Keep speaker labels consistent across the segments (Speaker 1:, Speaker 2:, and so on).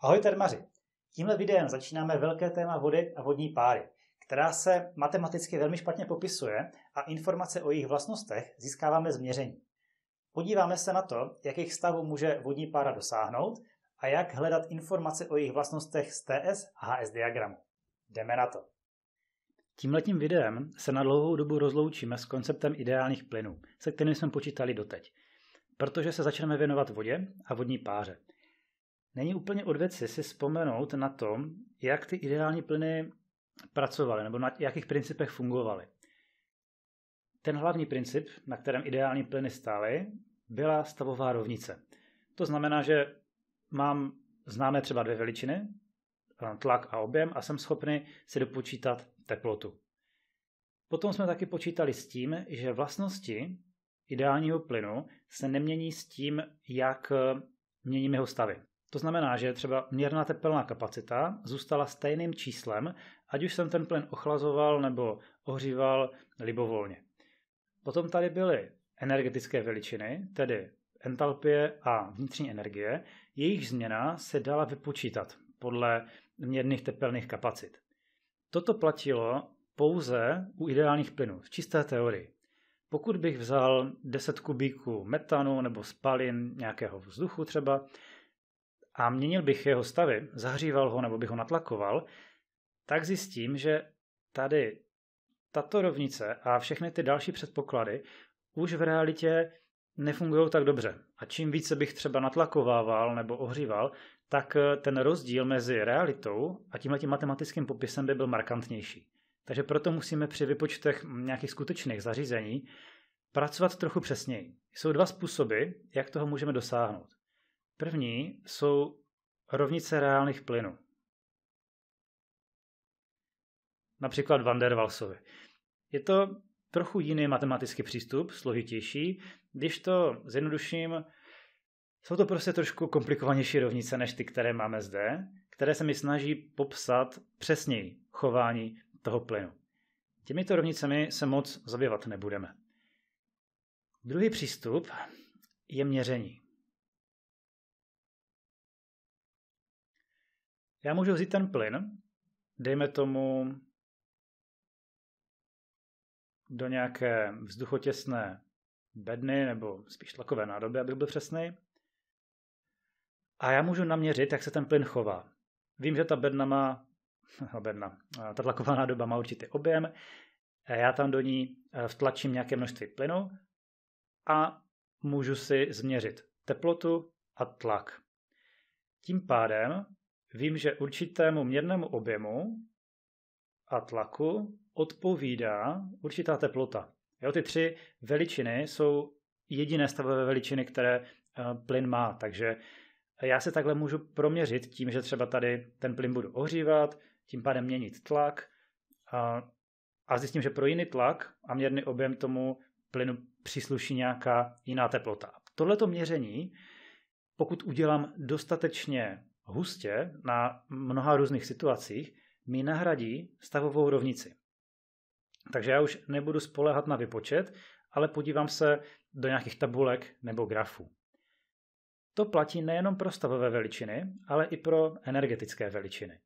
Speaker 1: Ahoj termaři! Tímhle videem začínáme velké téma vody a vodní páry, která se matematicky velmi špatně popisuje a informace o jejich vlastnostech získáváme z měření. Podíváme se na to, jakých stavů může vodní pára dosáhnout a jak hledat informace o jejich vlastnostech z TS a HS diagramu. Jdeme na to! Tímhletím videem se na dlouhou dobu rozloučíme s konceptem ideálních plynů, se kterým jsme počítali doteď, protože se začneme věnovat vodě a vodní páře – není úplně od věci si vzpomenout na to, jak ty ideální plyny pracovaly nebo na jakých principech fungovaly. Ten hlavní princip, na kterém ideální plyny stály, byla stavová rovnice. To znamená, že mám známé třeba dvě veličiny, eh, tlak a objem, a jsem schopný si dopočítat teplotu. Potom jsme taky počítali s tím, že vlastnosti ideálního plynu se nemění s tím, jak eh, měníme jeho stavy. To znamená, že třeba měrná tepelná kapacita zůstala stejným číslem, ať už jsem ten plyn ochlazoval nebo ohříval libovolně. Potom tady byly energetické veličiny, tedy entalpie a vnitřní energie, jejich změna se dala vypočítat podle měrných tepelných kapacit. Toto platilo pouze u ideálních plynů, v čisté teorii. Pokud bych vzal 10 kubíků metanu nebo spalin nějakého vzduchu třeba a měnil bych jeho stavy, zahříval ho nebo bych ho natlakoval, tak zjistím, že tady tato rovnice a všechny ty další předpoklady už v realitě nefungují tak dobře. A čím více bych třeba natlakovával nebo ohříval, tak eh, ten rozdíl mezi realitou a tímhle tím matematickým popisem by byl markantnější. Takže proto musíme při vypočtech nějakých skutečných zařízení pracovat trochu přesněji. Jsou dva způsoby, jak toho můžeme dosáhnout. První jsou rovnice reálných plynů. Například van der Walsovy. Je to trochu jiný matematický přístup, složitější. Když to zjednoduším, jsou to prostě trošku komplikovanější rovnice než ty, které máme zde, které se mi snaží popsat přesněji chování toho plynu. Těmito rovnicemi se moc zabývat nebudeme. Druhý přístup je měření. Já můžu vzít ten plyn, dejme tomu do nějaké vzduchotěsné bedny nebo spíš tlakové nádoby, abych byl přesný. A já můžu naměřit, jak se ten plyn chová. Vím, že ta bedna má, no, bedna, ta tlaková nádoba má určitý objem, já tam do ní eh, vtlačím nějaké množství plynu a můžu si změřit teplotu a tlak. Tím pádem Vím, že určitému měrnému objemu a tlaku odpovídá určitá teplota. Jo, ty tři veličiny jsou jediné stavové veličiny, které eh, plyn má, takže já se takhle můžu proměřit tím, že třeba tady ten plyn budu ohřívat, tím pádem měnit tlak a, a zjistím, že pro jiný tlak a měrný objem tomu plynu přísluší nějaká jiná teplota. Tohleto měření, pokud udělám dostatečně hustě na mnoha různých situacích mi nahradí stavovou rovnici. Takže já už nebudu spolehat na vypočet, ale podívám se do nějakých tabulek nebo grafů. To platí nejenom pro stavové veličiny, ale i pro energetické veličiny.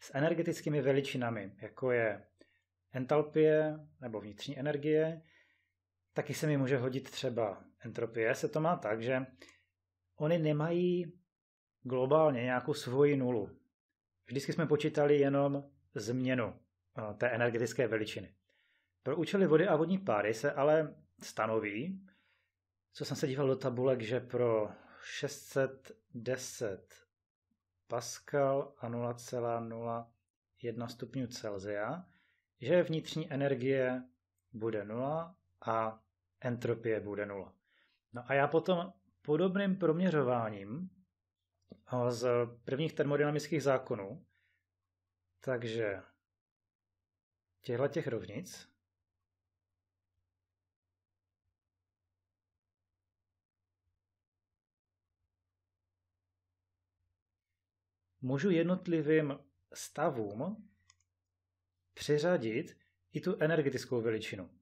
Speaker 1: S energetickými veličinami, jako je entalpie nebo vnitřní energie, taky se mi může hodit třeba entropie. Se to má tak, že oni nemají globálně nějakou svoji nulu. Vždycky jsme počítali jenom změnu eh, té energetické veličiny. Pro účely vody a vodní páry se ale stanoví, co jsem se díval do tabulek, že pro 610 Pascal a 0,01 stupňů Celsia, že vnitřní energie bude 0 a entropie bude 0. No a já potom podobným proměřováním z prvních termodynamických zákonů. Takže těchto těch rovnic můžu jednotlivým stavům přiřadit i tu energetickou veličinu.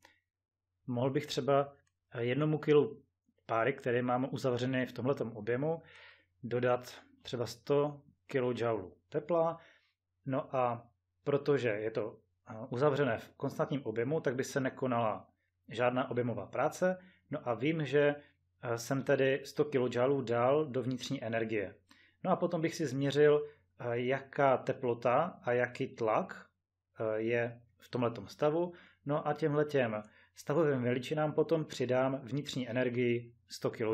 Speaker 1: Mohl bych třeba jednomu kilu páry, které mám uzavřené v tomto objemu, dodat třeba 100 kJ tepla. No a protože je to uzavřené v konstantním objemu, tak by se nekonala žádná objemová práce. No a vím, že e, jsem tedy 100 kJ dal do vnitřní energie. No a potom bych si změřil, e, jaká teplota a jaký tlak e, je v tomto stavu. No a těmhletěm stavovým veličinám potom přidám vnitřní energii 100 kJ.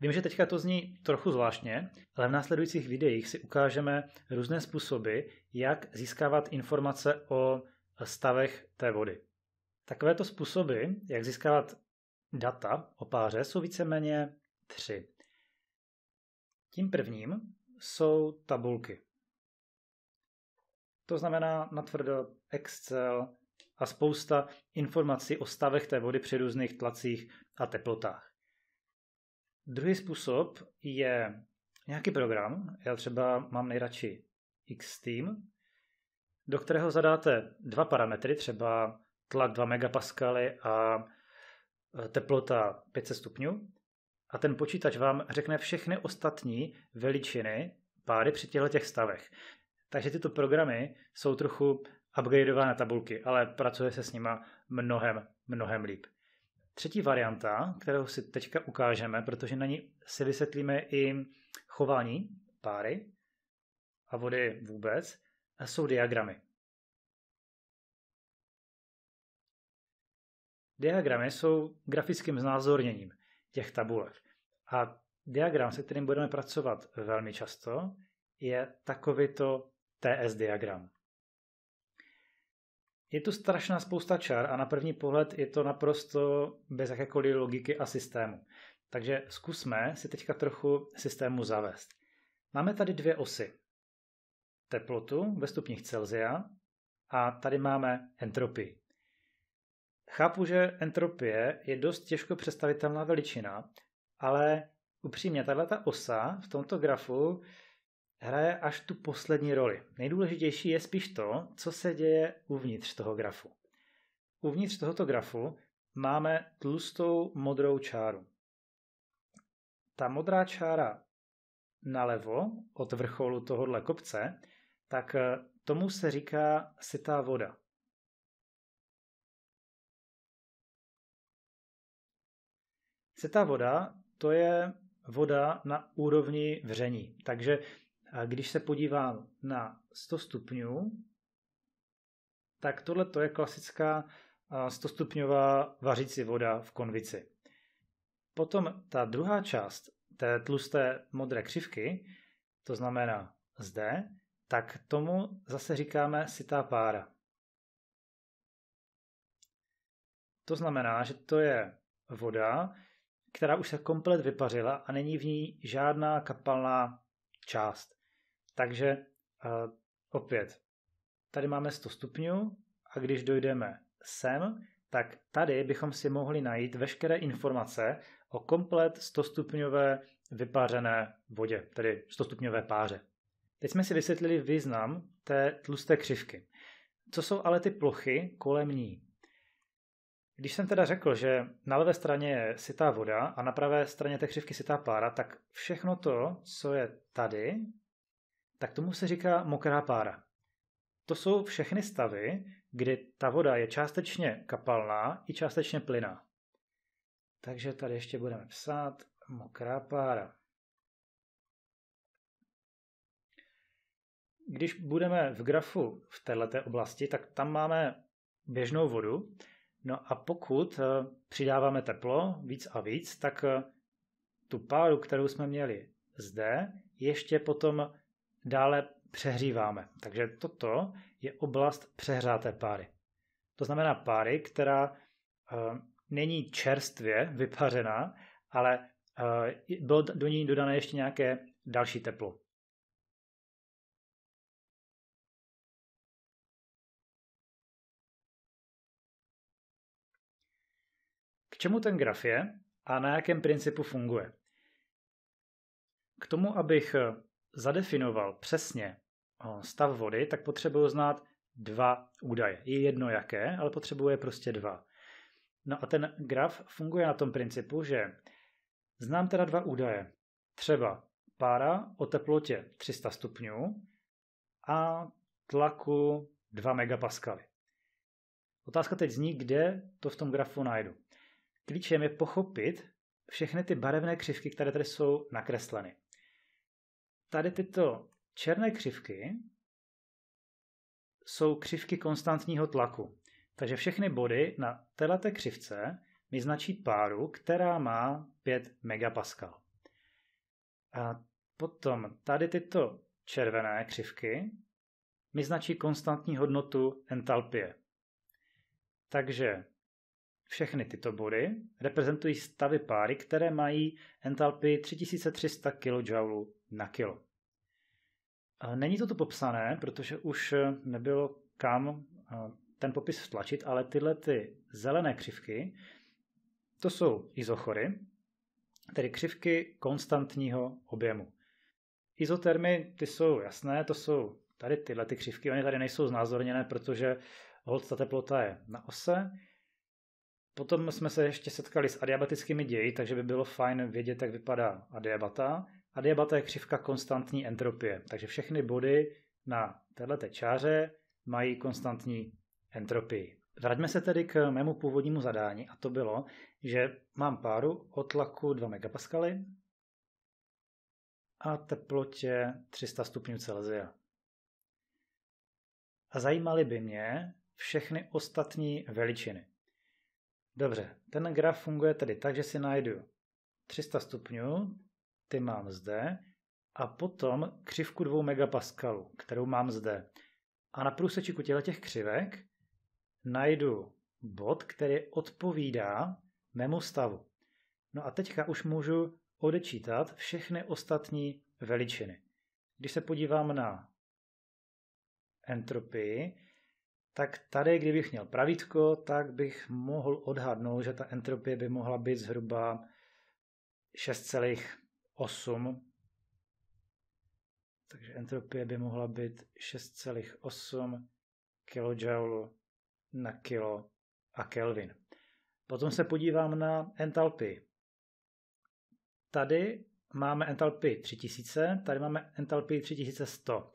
Speaker 1: Vím, že teďka to zní trochu zvláštně, ale v následujících videích si ukážeme různé způsoby, jak získávat informace o stavech té vody. Takovéto způsoby, jak získávat data o páře, jsou víceméně tři. Tím prvním jsou tabulky. To znamená natvrdo Excel a spousta informací o stavech té vody při různých tlacích a teplotách. Druhý způsob je nějaký program. Já třeba mám nejradši Xteam, do kterého zadáte dva parametry, třeba tlak 2 MPa a eh, teplota 500 stupňů a ten počítač vám řekne všechny ostatní veličiny páry při těchto těch stavech. Takže tyto programy jsou trochu upgradeované tabulky, ale pracuje se s nima mnohem, mnohem líp. Třetí varianta, kterou si teďka ukážeme, protože na ní si vysvětlíme i chování páry a vody vůbec, a jsou diagramy. Diagramy jsou grafickým znázorněním těch tabulek. A diagram, se kterým budeme pracovat velmi často, je takovýto TS diagram. Je tu strašná spousta čar a na první pohled je to naprosto bez jakékoliv logiky a systému. Takže zkusme si teďka trochu systému zavést. Máme tady dvě osy. Teplotu ve stupních Celzia a tady máme entropii. Chápu, že entropie je dost těžko představitelná veličina, ale upřímně, tahle osa v tomto grafu hraje až tu poslední roli. Nejdůležitější je spíš to, co se děje uvnitř toho grafu. Uvnitř tohoto grafu máme tlustou modrou čáru. Ta modrá čára nalevo od vrcholu tohohle kopce, tak eh, tomu se říká sytá voda. Sytá voda to je voda na úrovni vření. Takže a když se podívám na 100 stupňů, tak tohle to je klasická 100 stupňová vařící voda v konvici. Potom ta druhá část té tlusté modré křivky, to znamená zde, tak tomu zase říkáme sitá pára. To znamená, že to je voda, která už se komplet vypařila a není v ní žádná kapalná část. Takže uh, opět, tady máme 100 stupňů a když dojdeme sem, tak tady bychom si mohli najít veškeré informace o komplet 100 stupňové vypářené vodě, tedy 100 stupňové páře. Teď jsme si vysvětlili význam té tlusté křivky. Co jsou ale ty plochy kolem ní? Když jsem teda řekl, že na levé straně je sitá voda a na pravé straně té křivky sitá pára, tak všechno to, co je tady, tak tomu se říká mokrá pára. To jsou všechny stavy, kdy ta voda je částečně kapalná i částečně plyná. Takže tady ještě budeme psát mokrá pára. Když budeme v grafu v této oblasti, tak tam máme běžnou vodu. No a pokud eh, přidáváme teplo víc a víc, tak eh, tu páru, kterou jsme měli zde, ještě potom Dále přehříváme. Takže toto je oblast přehřáté páry. To znamená páry, která eh, není čerstvě vypařená, ale eh, bylo do ní dodané ještě nějaké další teplo. K čemu ten graf je a na jakém principu funguje? K tomu, abych eh, zadefinoval přesně eh, stav vody, tak potřebuju znát dva údaje. Je jedno jaké, ale potřebuje prostě dva. No a ten graf funguje na tom principu, že znám teda dva údaje. Třeba pára o teplotě 300 stupňů a tlaku 2 megapaskaly. Otázka teď zní, kde to v tom grafu najdu. Klíčem je pochopit všechny ty barevné křivky, které tady jsou nakresleny tady tyto černé křivky jsou křivky konstantního tlaku. Takže všechny body na této křivce mi značí páru, která má 5 MPa. A potom tady tyto červené křivky mi značí konstantní hodnotu entalpie. Takže všechny tyto body reprezentují stavy páry, které mají entalpii 3300 kJ na kilo. Není to tu popsané, protože už eh, nebylo kam eh, ten popis vtlačit, ale tyhle ty zelené křivky, to jsou izochory, tedy křivky konstantního objemu. Izotermy, ty jsou jasné, to jsou tady tyhle ty křivky, oni tady nejsou znázorněné, protože hold ta teplota je na ose. Potom jsme se ještě setkali s adiabatickými ději, takže by bylo fajn vědět, jak vypadá adiabata adiabata je křivka konstantní entropie, takže všechny body na této čáře mají konstantní entropii. Vraťme se tedy k mému původnímu zadání a to bylo, že mám páru o tlaku 2 MPa a teplotě 300 stupňů Celsia. A zajímaly by mě všechny ostatní veličiny. Dobře, ten graf funguje tedy tak, že si najdu 300 stupňů, ty mám zde, a potom křivku 2 megapaskalů, kterou mám zde. A na průsečíku těle těch křivek najdu bod, který odpovídá mému stavu. No a teďka už můžu odečítat všechny ostatní veličiny. Když se podívám na entropii, tak tady, kdybych měl pravítko, tak bych mohl odhadnout, že ta entropie by mohla být zhruba 8. Takže entropie by mohla být 6,8 kJ na kilo a Kelvin. Potom se podívám na entalpii. Tady máme entalpii 3000, tady máme entalpii 3100.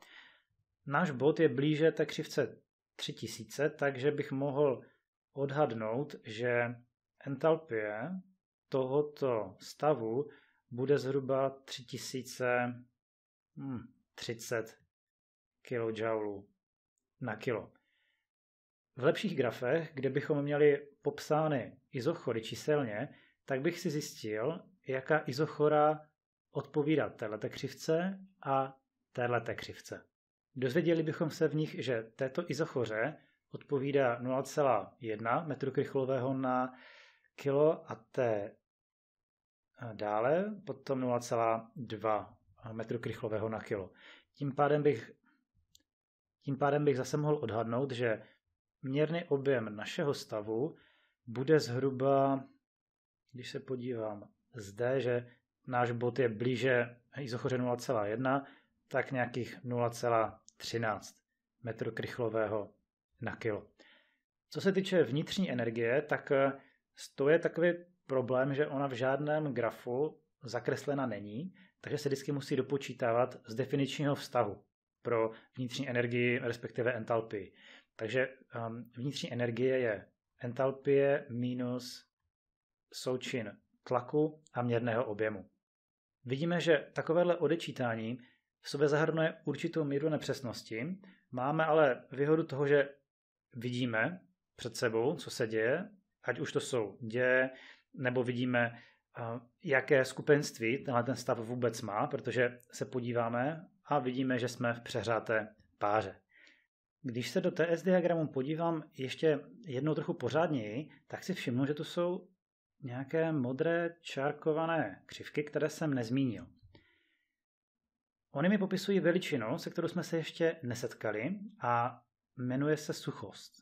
Speaker 1: Náš bod je blíže té křivce 3000, takže bych mohl odhadnout, že entalpie tohoto stavu bude zhruba 3030 hm, kJ na kilo. V lepších grafech, kde bychom měli popsány izochory číselně, tak bych si zjistil, jaká izochora odpovídá této křivce a této křivce. Dozvěděli bychom se v nich, že této izochoře odpovídá 0,1 m krychlového na kilo a té dále, potom 0,2 metru krychlového na kilo. Tím pádem bych, tím pádem bych zase mohl odhadnout, že měrný objem našeho stavu bude zhruba, když se podívám zde, že náš bod je blíže izochoře 0,1, tak nějakých 0,13 metru krychlového na kilo. Co se týče vnitřní energie, tak to je takový problém, že ona v žádném grafu zakreslena není, takže se vždycky musí dopočítávat z definičního vztahu pro vnitřní energii, respektive entalpii. Takže um, vnitřní energie je entalpie minus součin tlaku a měrného objemu. Vidíme, že takovéhle odečítání v sobě zahrnuje určitou míru nepřesnosti. Máme ale výhodu toho, že vidíme před sebou, co se děje, ať už to jsou děje, nebo vidíme, eh, jaké skupenství tenhle ten stav vůbec má, protože se podíváme a vidíme, že jsme v přehřáté páře. Když se do TS diagramu podívám ještě jednou trochu pořádněji, tak si všimnu, že tu jsou nějaké modré čárkované křivky, které jsem nezmínil. Ony mi popisují veličinu, se kterou jsme se ještě nesetkali a jmenuje se suchost.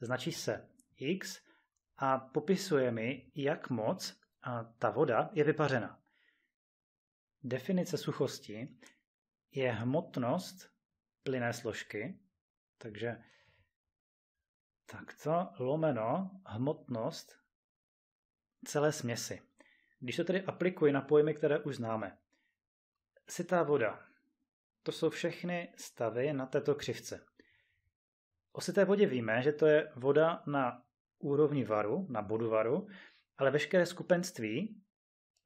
Speaker 1: Značí se x a popisuje mi, jak moc ta voda je vypařena. Definice suchosti je hmotnost plyné složky, takže takto lomeno hmotnost celé směsi. Když to tedy aplikuji na pojmy, které už známe. Sitá voda. To jsou všechny stavy na této křivce. O sité vodě víme, že to je voda na úrovni varu, na bodu varu, ale veškeré skupenství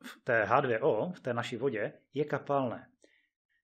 Speaker 1: v té H2O, v té naší vodě, je kapalné.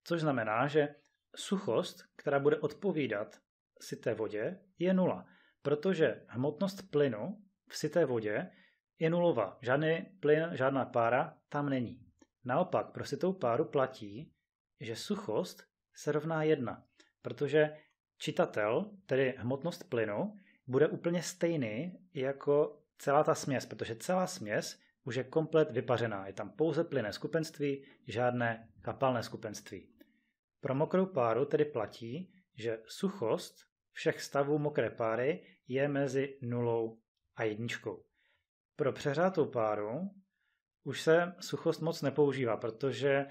Speaker 1: Což znamená, že suchost, která bude odpovídat si té vodě, je nula. Protože hmotnost plynu v sité vodě je nulová. Žádný plyn, žádná pára tam není. Naopak pro sitou páru platí, že suchost se rovná jedna, protože čitatel, tedy hmotnost plynu, bude úplně stejný jako celá ta směs, protože celá směs už je komplet vypařená. Je tam pouze plyné skupenství, žádné kapalné skupenství. Pro mokrou páru tedy platí, že suchost všech stavů mokré páry je mezi nulou a jedničkou. Pro přehrátou páru už se suchost moc nepoužívá, protože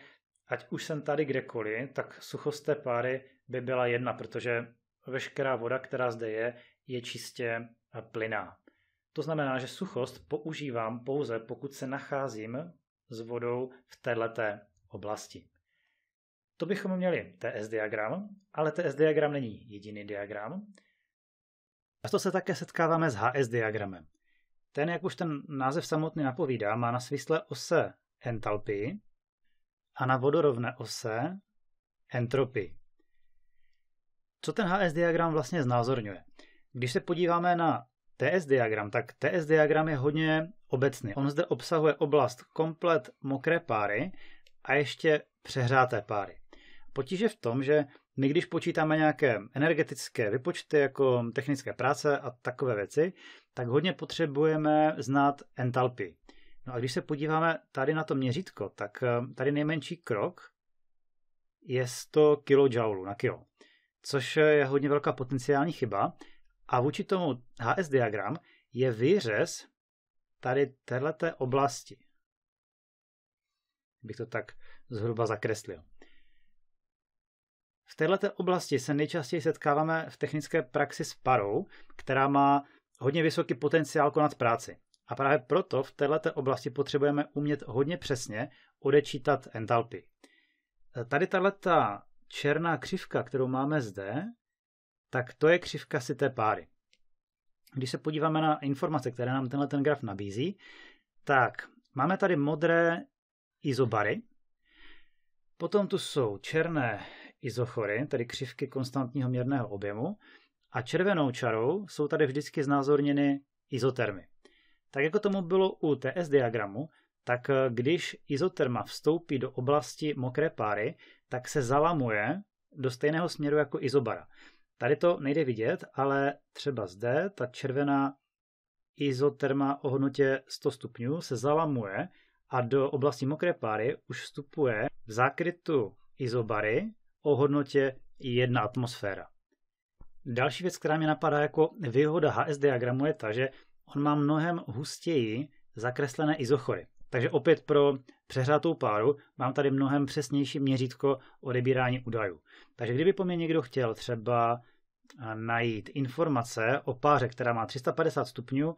Speaker 1: ať už jsem tady kdekoliv, tak suchost té páry by byla jedna, protože veškerá voda, která zde je, je čistě eh, plyná. To znamená, že suchost používám pouze, pokud se nacházím s vodou v této oblasti. To bychom měli TS diagram, ale TS diagram není jediný diagram. to se také setkáváme s HS diagramem. Ten, jak už ten název samotný napovídá, má na svislé ose entalpii a na vodorovné ose entropii. Co ten HS diagram vlastně znázorňuje? Když se podíváme na TS diagram, tak TS diagram je hodně obecný. On zde obsahuje oblast komplet mokré páry a ještě přehráté páry. Potíž je v tom, že my když počítáme nějaké energetické vypočty jako technické práce a takové věci, tak hodně potřebujeme znát entalpii. No a když se podíváme tady na to měřítko, tak eh, tady nejmenší krok je 100 kJ na kilo, což je hodně velká potenciální chyba, a vůči tomu HS diagram je výřez tady této oblasti. Bych to tak zhruba zakreslil. V této oblasti se nejčastěji setkáváme v technické praxi s parou, která má hodně vysoký potenciál konat práci. A právě proto v této oblasti potřebujeme umět hodně přesně odečítat entalpy. Tady tato černá křivka, kterou máme zde, tak to je křivka si té páry. Když se podíváme na informace, které nám tenhle ten graf nabízí, tak máme tady modré izobary, potom tu jsou černé izochory, tedy křivky konstantního měrného objemu, a červenou čarou jsou tady vždycky znázorněny izotermy. Tak jako tomu bylo u TS diagramu, tak když izoterma vstoupí do oblasti mokré páry, tak se zalamuje do stejného směru jako izobara. Tady to nejde vidět, ale třeba zde ta červená izoterma o hodnotě 100 stupňů se zalamuje a do oblasti mokré páry už vstupuje v zákrytu izobary o hodnotě 1 atmosféra. Další věc, která mě napadá jako výhoda HS diagramu je ta, že on má mnohem hustěji zakreslené izochory. Takže opět pro přehrátou páru mám tady mnohem přesnější měřítko odebírání údajů. Takže kdyby po mně někdo chtěl třeba eh, najít informace o páře, která má 350 stupňů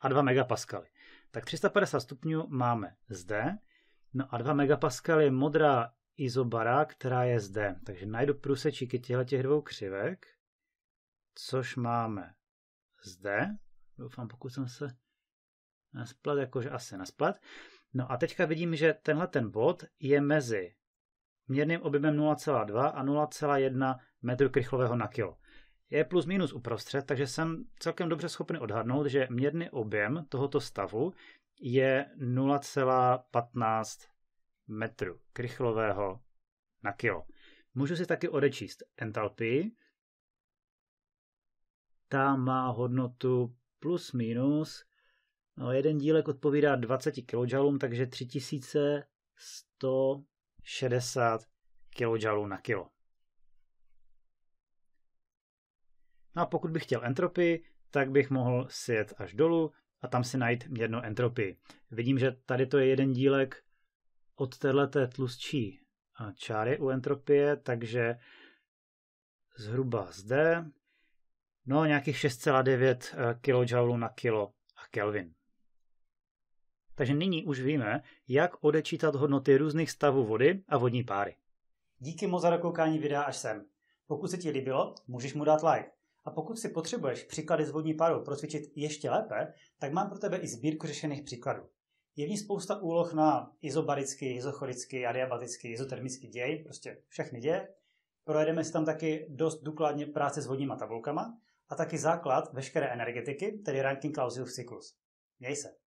Speaker 1: a 2 megapaskaly, tak 350 stupňů máme zde, no a 2 megapaskaly je modrá izobara, která je zde. Takže najdu průsečíky těchto těch dvou křivek, což máme zde. Doufám, pokud jsem se na splat, jakože asi na splat. No a teďka vidím, že tenhle ten bod je mezi měrným objemem 0,2 a 0,1 metru krychlového na kilo. Je plus minus uprostřed, takže jsem celkem dobře schopný odhadnout, že měrný objem tohoto stavu je 0,15 metru krychlového na kilo. Můžu si taky odečíst entalpii. Ta má hodnotu plus minus No, jeden dílek odpovídá 20 kJ, takže 3160 kJ na kilo. No a pokud bych chtěl entropii, tak bych mohl sjet až dolů a tam si najít měrnou entropii. Vidím, že tady to je jeden dílek od této tlustší čáry u entropie, takže zhruba zde, no nějakých 6,9 kJ na kilo a Kelvin. Takže nyní už víme, jak odečítat hodnoty různých stavů vody a vodní páry. Díky moc za dokoukání videa až sem. Pokud se ti líbilo, můžeš mu dát like. A pokud si potřebuješ příklady z vodní páru procvičit ještě lépe, tak mám pro tebe i sbírku řešených příkladů. Je v ní spousta úloh na izobarický, izochorický, adiabatický, izotermický děj, prostě všechny děje. Projedeme si tam taky dost důkladně práce s vodníma tabulkama a taky základ veškeré energetiky, tedy ranking Clausius cyklus. Měj se.